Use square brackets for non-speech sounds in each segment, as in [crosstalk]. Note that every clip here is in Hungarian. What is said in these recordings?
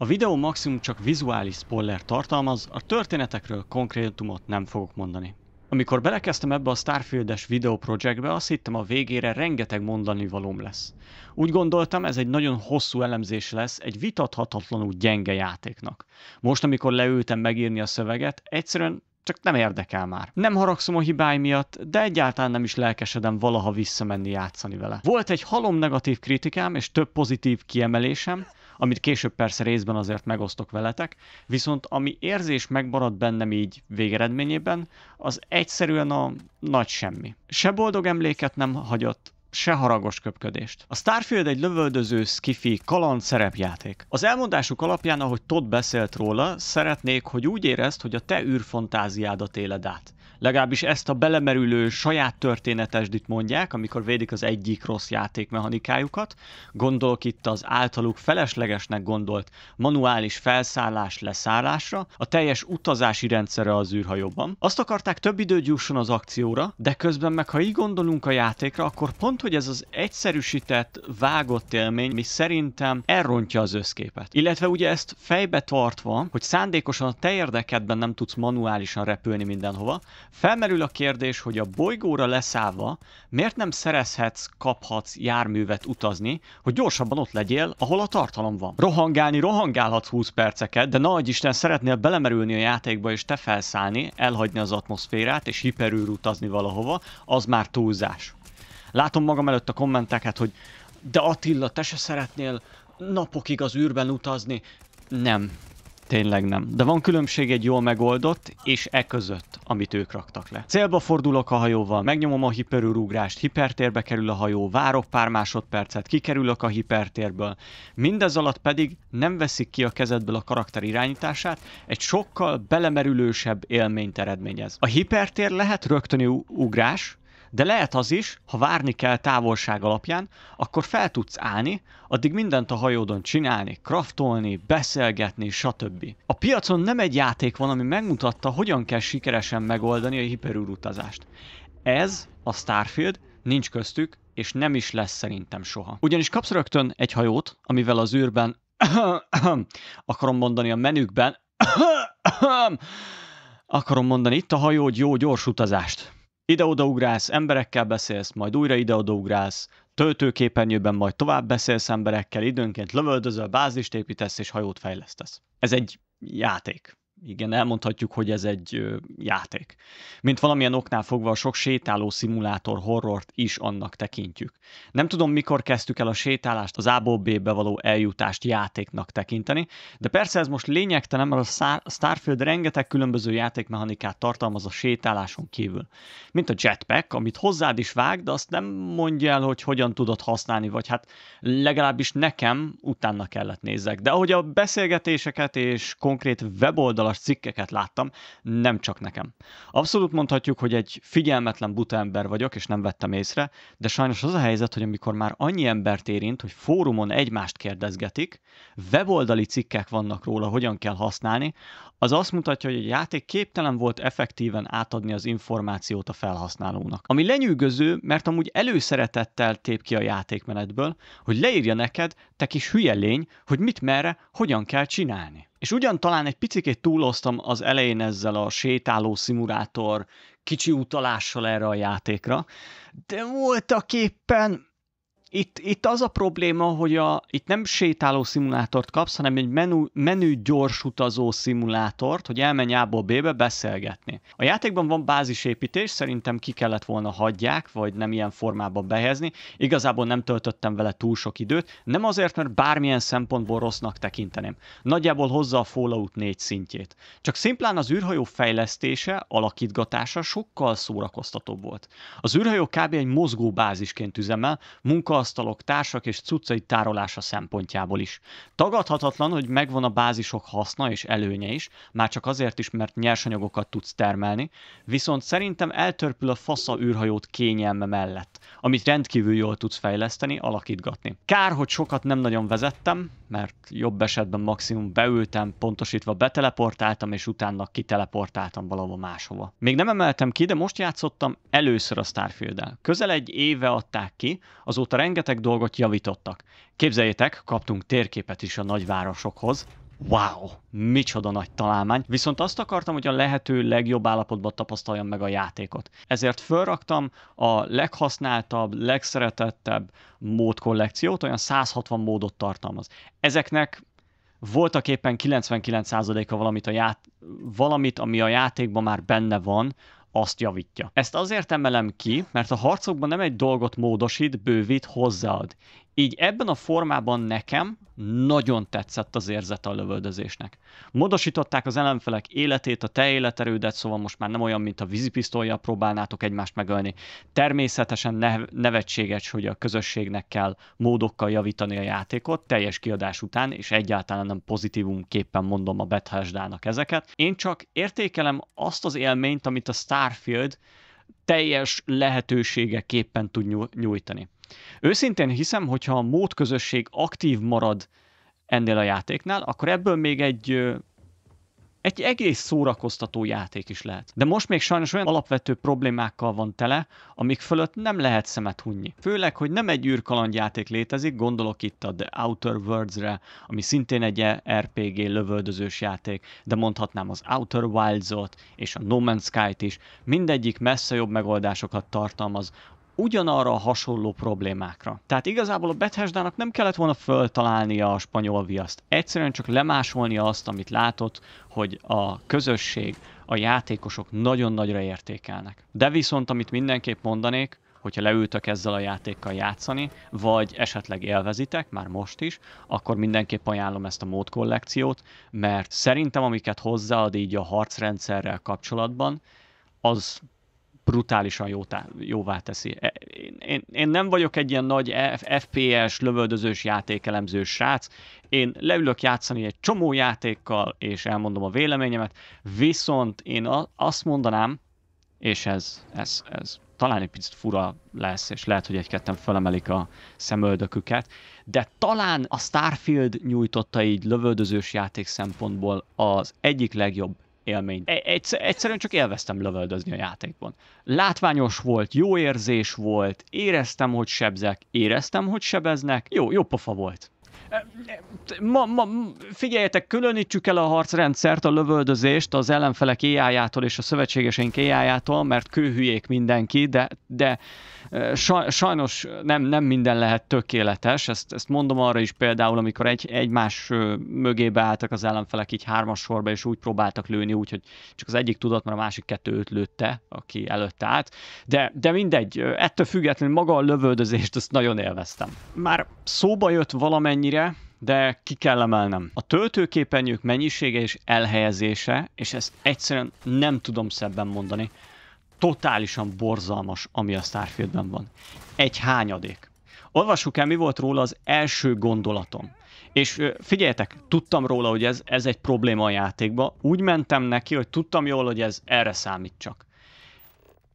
A videó maximum csak vizuális spoiler tartalmaz, a történetekről konkrétumot nem fogok mondani. Amikor belekezdtem ebbe a Starfield-es videóprojektbe, azt hittem a végére rengeteg mondani valóm lesz. Úgy gondoltam, ez egy nagyon hosszú elemzés lesz egy vitathatatlanul gyenge játéknak. Most, amikor leültem megírni a szöveget, egyszerűen csak nem érdekel már. Nem haragszom a hibáim miatt, de egyáltalán nem is lelkesedem valaha visszamenni játszani vele. Volt egy halom negatív kritikám és több pozitív kiemelésem, amit később persze részben azért megosztok veletek, viszont ami érzés megmaradt bennem így végeredményében, az egyszerűen a nagy semmi. Se boldog emléket nem hagyott, se haragos köpködést. A Starfield egy lövöldöző, skifi, kaland szerepjáték. Az elmondásuk alapján, ahogy Todd beszélt róla, szeretnék, hogy úgy érezd, hogy a te űrfantáziádat éled át legalábbis ezt a belemerülő saját történetesdit mondják, amikor védik az egyik rossz játékmechanikájukat. Gondolk itt az általuk feleslegesnek gondolt manuális felszállás-leszállásra, a teljes utazási rendszere az űrhajóban. Azt akarták több időt jusson az akcióra, de közben meg ha így gondolunk a játékra, akkor pont, hogy ez az egyszerűsített, vágott élmény, mi szerintem elrontja az összképet. Illetve ugye ezt fejbe tartva, hogy szándékosan a te érdekedben nem tudsz manuálisan repülni mindenhova, Felmerül a kérdés, hogy a bolygóra leszállva miért nem szerezhetsz, kaphatsz járművet utazni, hogy gyorsabban ott legyél, ahol a tartalom van. Rohangálni rohangálhatsz 20 perceket, de nagy Isten szeretnél belemerülni a játékba és te felszállni, elhagyni az atmoszférát és hiperűr utazni valahova, az már túlzás. Látom magam előtt a kommenteket, hogy de Attila, te se szeretnél napokig az űrben utazni? Nem, Tényleg nem. De van különbség egy jól megoldott és e között, amit ők raktak le. Célba fordulok a hajóval, megnyomom a hiperurugrást, hipertérbe kerül a hajó, várok pár másodpercet, kikerülök a hipertérből. Mindez alatt pedig nem veszik ki a kezedből a karakter irányítását, egy sokkal belemerülősebb élményt eredményez. A hipertér lehet rögtöni ugrás, de lehet az is, ha várni kell távolság alapján, akkor fel tudsz állni, addig mindent a hajódon csinálni, kraftolni, beszélgetni, stb. A piacon nem egy játék van, ami megmutatta, hogyan kell sikeresen megoldani a hiperúrutazást. Ez a Starfield, nincs köztük, és nem is lesz szerintem soha. Ugyanis kapsz rögtön egy hajót, amivel az űrben [coughs] akarom mondani a menükben [coughs] akarom mondani itt a hajó jó gyors utazást ide-oda ugrálsz, emberekkel beszélsz, majd újra ide-oda ugrálsz, töltőképernyőben majd tovább beszélsz emberekkel, időnként lövöldözöl, bázist építesz és hajót fejlesztesz. Ez egy játék igen, elmondhatjuk, hogy ez egy játék. Mint valamilyen oknál fogva a sok sétáló szimulátor horrort is annak tekintjük. Nem tudom, mikor kezdtük el a sétálást, az A-ból B-be való eljutást játéknak tekinteni, de persze ez most lényegtelen, mert a Starfield rengeteg különböző játékmechanikát tartalmaz a sétáláson kívül. Mint a jetpack, amit hozzád is vág, de azt nem mondja el, hogy hogyan tudod használni, vagy hát legalábbis nekem utána kellett nézzek. De ahogy a beszélgetéseket és konkrét weboldal oldalas cikkeket láttam, nem csak nekem. Abszolút mondhatjuk, hogy egy figyelmetlen buta ember vagyok, és nem vettem észre, de sajnos az a helyzet, hogy amikor már annyi embert érint, hogy fórumon egymást kérdezgetik, weboldali cikkek vannak róla, hogyan kell használni, az azt mutatja, hogy a játék képtelen volt effektíven átadni az információt a felhasználónak. Ami lenyűgöző, mert amúgy előszeretettel tép ki a játékmenetből, hogy leírja neked, te kis hülye lény, hogy mit merre, hogyan kell csinálni. És ugyan talán egy picit túloztam az elején ezzel a sétáló szimulátor kicsi utalással erre a játékra, de voltak éppen itt, itt az a probléma, hogy a, itt nem sétáló szimulátort kapsz, hanem egy menü, menü gyors utazó szimulátort, hogy elmenj A-ból B-be beszélgetni. A játékban van bázisépítés, szerintem ki kellett volna hagyják, vagy nem ilyen formában behelyezni. Igazából nem töltöttem vele túl sok időt, nem azért, mert bármilyen szempontból rossznak tekinteném. Nagyjából hozza a Fallout 4 szintjét. Csak szimplán az űrhajó fejlesztése, alakítgatása sokkal szórakoztatóbb volt. Az űrhajó kb. egy mozgó bázisként üzemel, munka íróasztalok, társak és cuccai tárolása szempontjából is. Tagadhatatlan, hogy megvan a bázisok haszna és előnye is, már csak azért is, mert nyersanyagokat tudsz termelni, viszont szerintem eltörpül a fasza űrhajót kényelme mellett, amit rendkívül jól tudsz fejleszteni, alakítgatni. Kár, hogy sokat nem nagyon vezettem, mert jobb esetben maximum beültem, pontosítva beteleportáltam, és utána kiteleportáltam valahova máshova. Még nem emeltem ki, de most játszottam először a Starfield-el. Közel egy éve adták ki, azóta rengeteg dolgot javítottak. Képzeljétek, kaptunk térképet is a nagyvárosokhoz, Wow, micsoda nagy találmány, viszont azt akartam, hogy a lehető legjobb állapotban tapasztaljam meg a játékot. Ezért felraktam a leghasználtabb, legszeretettebb mód kollekciót, olyan 160 módot tartalmaz. Ezeknek voltak éppen 99%-a valamit, a ját- valamit, ami a játékban már benne van, azt javítja. Ezt azért emelem ki, mert a harcokban nem egy dolgot módosít, bővít, hozzáad így ebben a formában nekem nagyon tetszett az érzet a lövöldözésnek. Modosították az ellenfelek életét, a te életerődet, szóval most már nem olyan, mint a vízipisztolyjal próbálnátok egymást megölni. Természetesen nevetséges, hogy a közösségnek kell módokkal javítani a játékot, teljes kiadás után, és egyáltalán nem pozitívum képpen mondom a Bethesda-nak ezeket. Én csak értékelem azt az élményt, amit a Starfield teljes lehetőségeképpen tud nyújtani Őszintén hiszem, hogyha a mód közösség aktív marad ennél a játéknál, akkor ebből még egy egy egész szórakoztató játék is lehet. De most még sajnos olyan alapvető problémákkal van tele, amik fölött nem lehet szemet hunni. Főleg, hogy nem egy űrkalandjáték létezik, gondolok itt a The Outer Worlds-re, ami szintén egy RPG lövöldözős játék, de mondhatnám az Outer Wilds-ot és a No Man's Sky-t is. Mindegyik messze jobb megoldásokat tartalmaz, ugyanarra a hasonló problémákra. Tehát igazából a Bethesdának nem kellett volna föltalálnia a spanyol viaszt, egyszerűen csak lemásolnia azt, amit látott, hogy a közösség, a játékosok nagyon nagyra értékelnek. De viszont, amit mindenképp mondanék, hogyha leültök ezzel a játékkal játszani, vagy esetleg élvezitek, már most is, akkor mindenképp ajánlom ezt a mód kollekciót, mert szerintem amiket hozzáad így a harcrendszerrel kapcsolatban, az brutálisan jó tá- jóvá teszi. E, én, én, én nem vagyok egy ilyen nagy FPS, lövöldözős, játékelemző srác. Én leülök játszani egy csomó játékkal, és elmondom a véleményemet, viszont én a- azt mondanám, és ez, ez, ez talán egy picit fura lesz, és lehet, hogy egy-ketten felemelik a szemöldöküket, de talán a Starfield nyújtotta így lövöldözős játék szempontból az egyik legjobb élmény. E- egyszer, egyszerűen csak élveztem lövöldözni a játékban. Látványos volt, jó érzés volt, éreztem, hogy sebzek, éreztem, hogy sebeznek, jó, jó pofa volt. E, ma, ma, figyeljetek, különítsük el a harcrendszert, a lövöldözést az ellenfelek éjjájától és a szövetségeseink éjjájától, mert kőhülyék mindenki, de, de Sajnos nem, nem minden lehet tökéletes, ezt, ezt mondom arra is például, amikor egy, egymás mögébe álltak az ellenfelek így hármas sorba, és úgy próbáltak lőni, úgyhogy csak az egyik tudott, mert a másik kettő őt lőtte, aki előtt állt. De, de mindegy, ettől függetlenül maga a lövöldözést azt nagyon élveztem. Már szóba jött valamennyire, de ki kell emelnem. A töltőképernyők mennyisége és elhelyezése, és ezt egyszerűen nem tudom szebben mondani, totálisan borzalmas, ami a Starfieldben van. Egy hányadék. Olvassuk el, mi volt róla az első gondolatom. És figyeljetek, tudtam róla, hogy ez, ez egy probléma a játékban. Úgy mentem neki, hogy tudtam jól, hogy ez erre számít csak.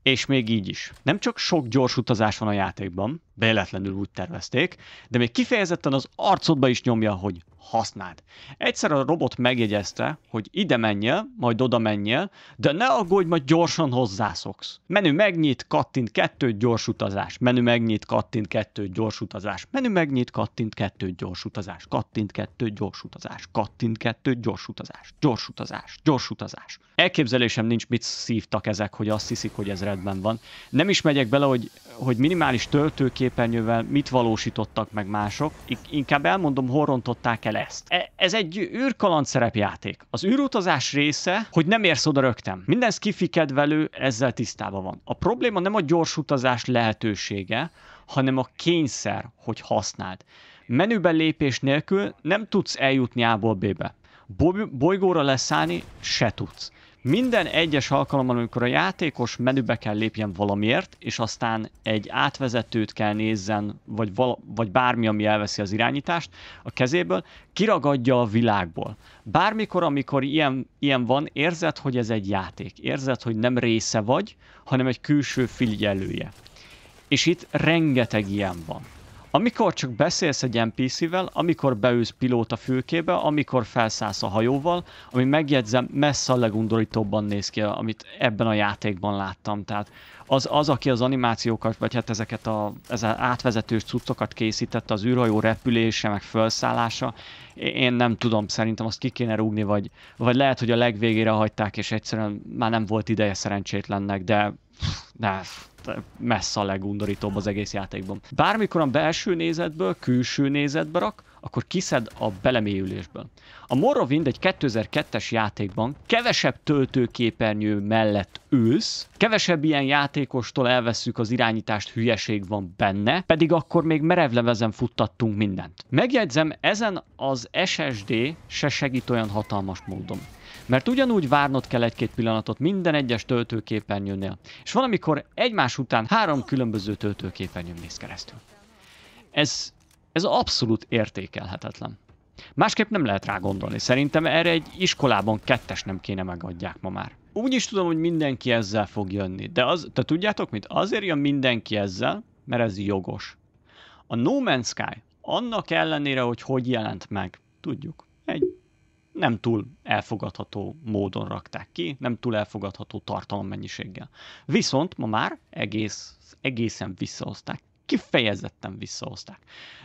És még így is. Nem csak sok gyors utazás van a játékban, véletlenül úgy tervezték, de még kifejezetten az arcodba is nyomja, hogy használd. Egyszer a robot megjegyezte, hogy ide menjél, majd oda menjél, de ne aggódj, majd gyorsan hozzászoksz. Menü megnyit, kattint kettő, gyors utazás. Menü megnyit, kattint kettő, gyors utazás. Menü megnyit, kattint kettő, gyors utazás. Kattint kettő, gyors utazás. Kattint kettő, gyors utazás. Gyors utazás. Gyors utazás. Elképzelésem nincs, mit szívtak ezek, hogy azt hiszik, hogy ez rendben van. Nem is megyek bele, hogy, hogy minimális töltőképernyővel mit valósítottak meg mások. Inkább elmondom, horrontották el el ezt. E, ez egy űrkaland szerepjáték. Az űrutazás része, hogy nem érsz oda rögtön. Minden skifi kedvelő ezzel tisztában van. A probléma nem a gyors utazás lehetősége, hanem a kényszer, hogy használd. Menüben lépés nélkül nem tudsz eljutni A-ból B-be. Bolygóra leszállni se tudsz. Minden egyes alkalommal, amikor a játékos menübe kell lépjen valamiért, és aztán egy átvezetőt kell nézzen, vagy, vala, vagy bármi, ami elveszi az irányítást a kezéből, kiragadja a világból. Bármikor, amikor ilyen, ilyen van, érzed, hogy ez egy játék. Érzed, hogy nem része vagy, hanem egy külső figyelője. És itt rengeteg ilyen van. Amikor csak beszélsz egy NPC-vel, amikor beülsz pilóta fülkébe, amikor felszállsz a hajóval, ami megjegyzem, messze a legundorítóbban néz ki, amit ebben a játékban láttam. Tehát az, az aki az animációkat, vagy hát ezeket a, ez az átvezetős cuccokat készítette, az űrhajó repülése, meg felszállása, én nem tudom, szerintem azt ki kéne rúgni, vagy, vagy lehet, hogy a legvégére hagyták, és egyszerűen már nem volt ideje szerencsétlennek, de de hát, messze a legundorítóbb az egész játékban. Bármikor a belső nézetből, külső nézetbe rak, akkor kiszed a belemélyülésből. A Morrowind egy 2002-es játékban kevesebb töltőképernyő mellett ősz, kevesebb ilyen játékostól elveszük az irányítást, hülyeség van benne, pedig akkor még merevlevezen futtattunk mindent. Megjegyzem, ezen az SSD se segít olyan hatalmas módon. Mert ugyanúgy várnod kell egy-két pillanatot minden egyes töltőképernyőnél. És valamikor egymás után három különböző töltőképernyőn néz keresztül. Ez, ez abszolút értékelhetetlen. Másképp nem lehet rá gondolni. Szerintem erre egy iskolában kettes nem kéne megadják ma már. Úgy is tudom, hogy mindenki ezzel fog jönni, de az, te tudjátok mit? Azért jön mindenki ezzel, mert ez jogos. A No Man's Sky annak ellenére, hogy hogy jelent meg, tudjuk nem túl elfogadható módon rakták ki, nem túl elfogadható tartalommennyiséggel. Viszont ma már egész, egészen visszahozták, kifejezetten visszahozták.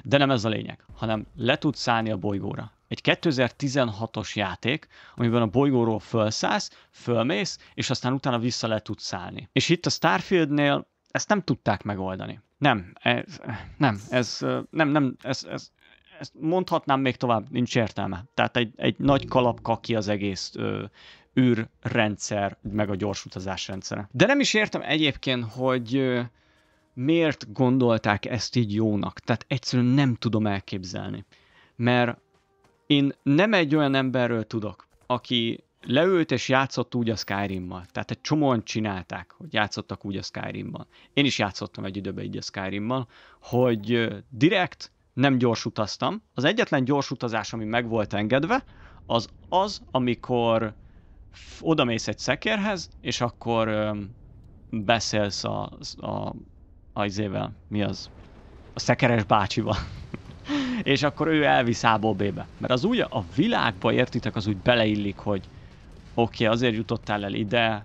De nem ez a lényeg, hanem le tudsz szállni a bolygóra. Egy 2016-os játék, amiben a bolygóról felszállsz, fölmész, és aztán utána vissza le tudsz szállni. És itt a Starfieldnél ezt nem tudták megoldani. Nem, ez, nem, ez, nem, nem, ez, ez, ezt mondhatnám még tovább, nincs értelme. Tehát egy, egy nagy kaki az egész ö, űrrendszer, meg a gyorsutazás rendszere. De nem is értem egyébként, hogy ö, miért gondolták ezt így jónak. Tehát egyszerűen nem tudom elképzelni. Mert én nem egy olyan emberről tudok, aki leült és játszott úgy a Skyrim-mal. Tehát egy csomóan csinálták, hogy játszottak úgy a Skyrim-mal. Én is játszottam egy időben így a Skyrim-mal, hogy direkt nem gyors utaztam. Az egyetlen gyors utazás, ami meg volt engedve, az az, amikor odamész egy szekérhez, és akkor öm, beszélsz a, a, a izével, mi az? A szekeres bácsival. [laughs] és akkor ő elvisz a B-be. Mert az úgy a világba, értitek, az úgy beleillik, hogy oké, okay, azért jutottál el ide,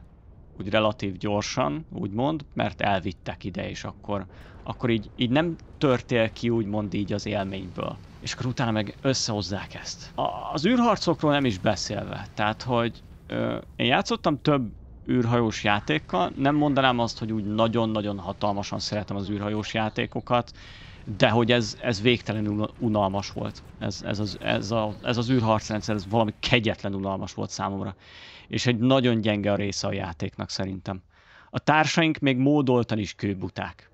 úgy relatív gyorsan, úgymond, mert elvittek ide, és akkor, akkor így, így nem törtél ki, úgymond így az élményből. És akkor utána meg összehozzák ezt. A, az űrharcokról nem is beszélve, tehát hogy ö, én játszottam több űrhajós játékkal, nem mondanám azt, hogy úgy nagyon-nagyon hatalmasan szeretem az űrhajós játékokat, de hogy ez, ez végtelenül unalmas volt. Ez, ez, az, ez, a, ez az űrharcrendszer, ez valami kegyetlen unalmas volt számomra. És egy nagyon gyenge a része a játéknak szerintem. A társaink még módoltan is kőbuták.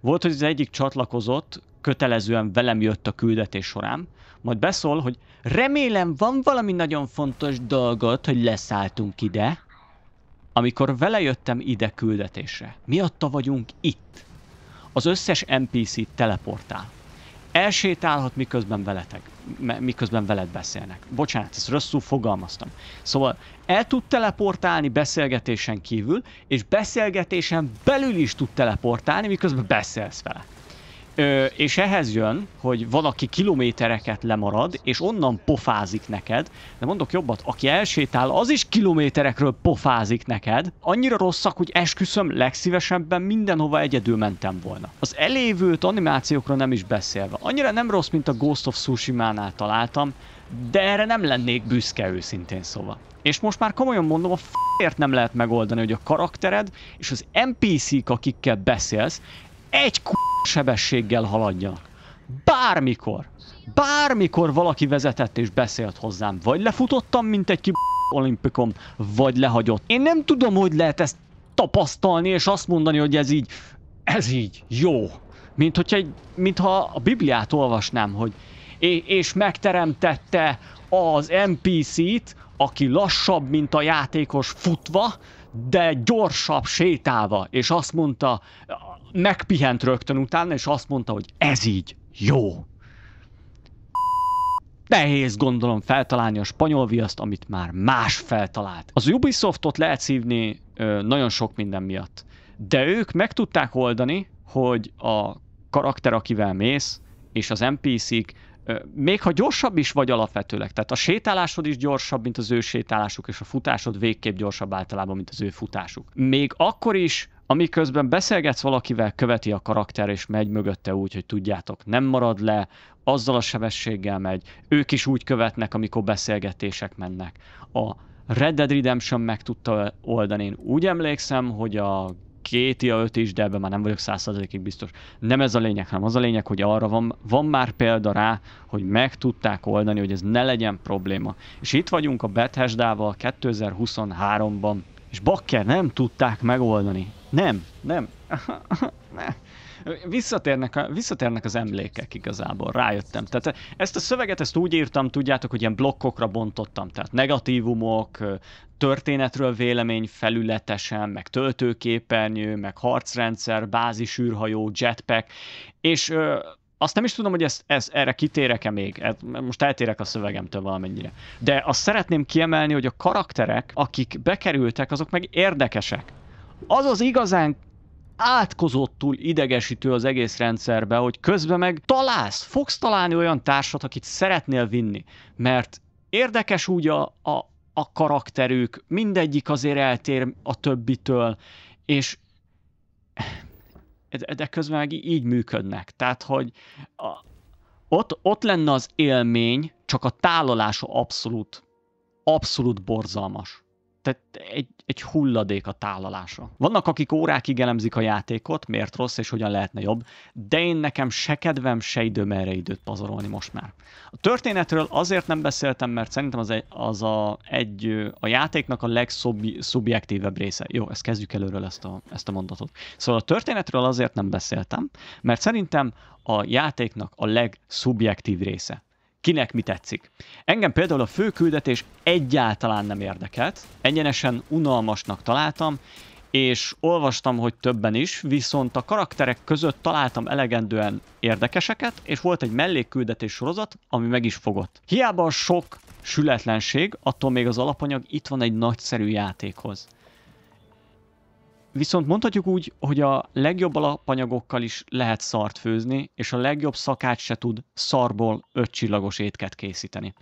Volt, hogy az egyik csatlakozott, kötelezően velem jött a küldetés során, majd beszól, hogy remélem van valami nagyon fontos dolgot, hogy leszálltunk ide, amikor vele jöttem ide küldetésre. Miatta vagyunk itt az összes NPC teleportál. Elsétálhat, miközben veletek, miközben veled beszélnek. Bocsánat, ezt rosszul fogalmaztam. Szóval el tud teleportálni beszélgetésen kívül, és beszélgetésen belül is tud teleportálni, miközben beszélsz vele. Ö, és ehhez jön, hogy valaki kilométereket lemarad, és onnan pofázik neked, de mondok jobbat, aki elsétál, az is kilométerekről pofázik neked. Annyira rosszak, hogy esküszöm, legszívesebben mindenhova egyedül mentem volna. Az elévült animációkra nem is beszélve. Annyira nem rossz, mint a Ghost of Tsushima-nál találtam, de erre nem lennék büszke őszintén szóval. És most már komolyan mondom, a f***ért nem lehet megoldani, hogy a karaktered és az NPC-k, akikkel beszélsz, egy k sebességgel haladjanak. Bármikor. Bármikor valaki vezetett és beszélt hozzám. Vagy lefutottam, mint egy k olimpikom, vagy lehagyott. Én nem tudom, hogy lehet ezt tapasztalni, és azt mondani, hogy ez így, ez így jó. Mint hogyha egy, mintha a Bibliát olvasnám, hogy és megteremtette az NPC-t, aki lassabb, mint a játékos futva, de gyorsabb sétálva, és azt mondta, megpihent rögtön utána, és azt mondta, hogy ez így jó. Nehéz gondolom feltalálni a spanyol viaszt, amit már más feltalált. Az Ubisoftot lehet szívni ö, nagyon sok minden miatt, de ők meg tudták oldani, hogy a karakter, akivel mész, és az NPC-k, még ha gyorsabb is vagy alapvetőleg, tehát a sétálásod is gyorsabb, mint az ő sétálásuk, és a futásod végképp gyorsabb általában, mint az ő futásuk. Még akkor is, amiközben beszélgetsz valakivel, követi a karakter, és megy mögötte úgy, hogy tudjátok, nem marad le, azzal a sebességgel megy, ők is úgy követnek, amikor beszélgetések mennek. A Red Dead Redemption meg tudta oldani. Én úgy emlékszem, hogy a két a öt is, de ebben már nem vagyok százszerzalékig biztos. Nem ez a lényeg, hanem az a lényeg, hogy arra van, van már példa rá, hogy meg tudták oldani, hogy ez ne legyen probléma. És itt vagyunk a Bethesda-val 2023-ban, és bakker, nem tudták megoldani. Nem, nem. [laughs] ne. Visszatérnek, a, visszatérnek az emlékek igazából, rájöttem. Tehát ezt a szöveget, ezt úgy írtam, tudjátok, hogy ilyen blokkokra bontottam, tehát negatívumok, történetről vélemény felületesen, meg töltőképernyő, meg harcrendszer, bázisűrhajó, jetpack, és ö, azt nem is tudom, hogy ez, ez, erre kitérek-e még, most eltérek a szövegemtől valamennyire. De azt szeretném kiemelni, hogy a karakterek, akik bekerültek, azok meg érdekesek. Az az igazán átkozottul idegesítő az egész rendszerbe, hogy közben meg találsz, fogsz találni olyan társat, akit szeretnél vinni, mert érdekes úgy a, a, a karakterük, mindegyik azért eltér a többitől, és de közben meg így működnek. Tehát, hogy a, ott, ott lenne az élmény, csak a tálalása abszolút, abszolút borzalmas tehát egy, egy hulladék a tálalása. Vannak, akik órákig elemzik a játékot, miért rossz és hogyan lehetne jobb, de én nekem se kedvem, se időm erre időt pazarolni most már. A történetről azért nem beszéltem, mert szerintem az, egy, az a, egy, a játéknak a legszubjektívebb része. Jó, ezt kezdjük előről ezt a, ezt a mondatot. Szóval a történetről azért nem beszéltem, mert szerintem a játéknak a legszubjektív része kinek mi tetszik. Engem például a főküldetés egyáltalán nem érdekelt, egyenesen unalmasnak találtam, és olvastam, hogy többen is, viszont a karakterek között találtam elegendően érdekeseket, és volt egy mellékküldetés sorozat, ami meg is fogott. Hiába a sok sületlenség, attól még az alapanyag itt van egy nagyszerű játékhoz. Viszont mondhatjuk úgy, hogy a legjobb alapanyagokkal is lehet szart főzni, és a legjobb szakács se tud szarból ötcsillagos étket készíteni.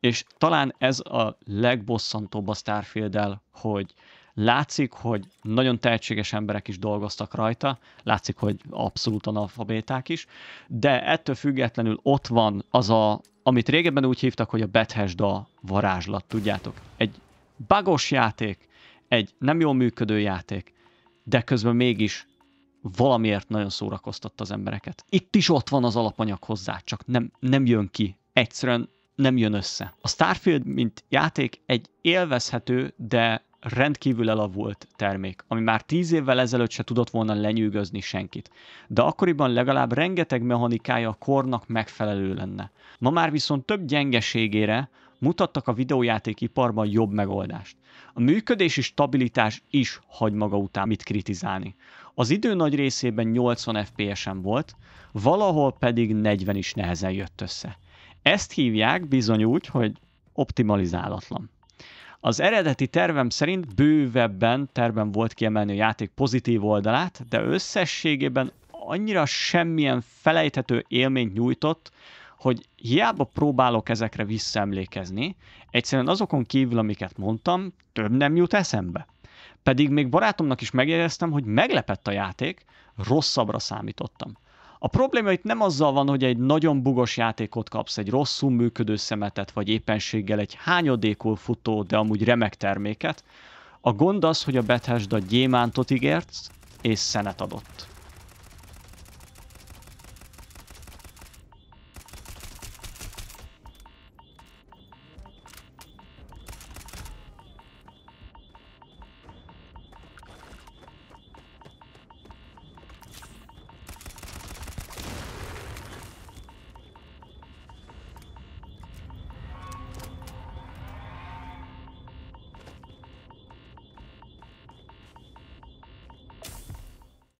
És talán ez a legbosszantóbb a starfield hogy látszik, hogy nagyon tehetséges emberek is dolgoztak rajta, látszik, hogy abszolút analfabéták is, de ettől függetlenül ott van az a, amit régebben úgy hívtak, hogy a Bethesda varázslat, tudjátok. Egy bagos játék, egy nem jól működő játék, de közben mégis valamiért nagyon szórakoztatta az embereket. Itt is ott van az alapanyag hozzá, csak nem, nem jön ki. Egyszerűen nem jön össze. A Starfield, mint játék, egy élvezhető, de rendkívül elavult termék, ami már tíz évvel ezelőtt se tudott volna lenyűgözni senkit. De akkoriban legalább rengeteg mechanikája a kornak megfelelő lenne. Ma már viszont több gyengeségére, mutattak a videójátékiparban jobb megoldást. A működési stabilitás is hagy maga után mit kritizálni. Az idő nagy részében 80 FPS-en volt, valahol pedig 40 is nehezen jött össze. Ezt hívják bizony úgy, hogy optimalizálatlan. Az eredeti tervem szerint bővebben tervem volt kiemelni a játék pozitív oldalát, de összességében annyira semmilyen felejthető élményt nyújtott, hogy hiába próbálok ezekre visszaemlékezni, egyszerűen azokon kívül, amiket mondtam, több nem jut eszembe. Pedig még barátomnak is megjegyeztem, hogy meglepett a játék, rosszabbra számítottam. A probléma itt nem azzal van, hogy egy nagyon bugos játékot kapsz, egy rosszul működő szemetet, vagy éppenséggel egy hányadékul futó, de amúgy remek terméket. A gond az, hogy a Bethesda gyémántot ígért, és szenet adott.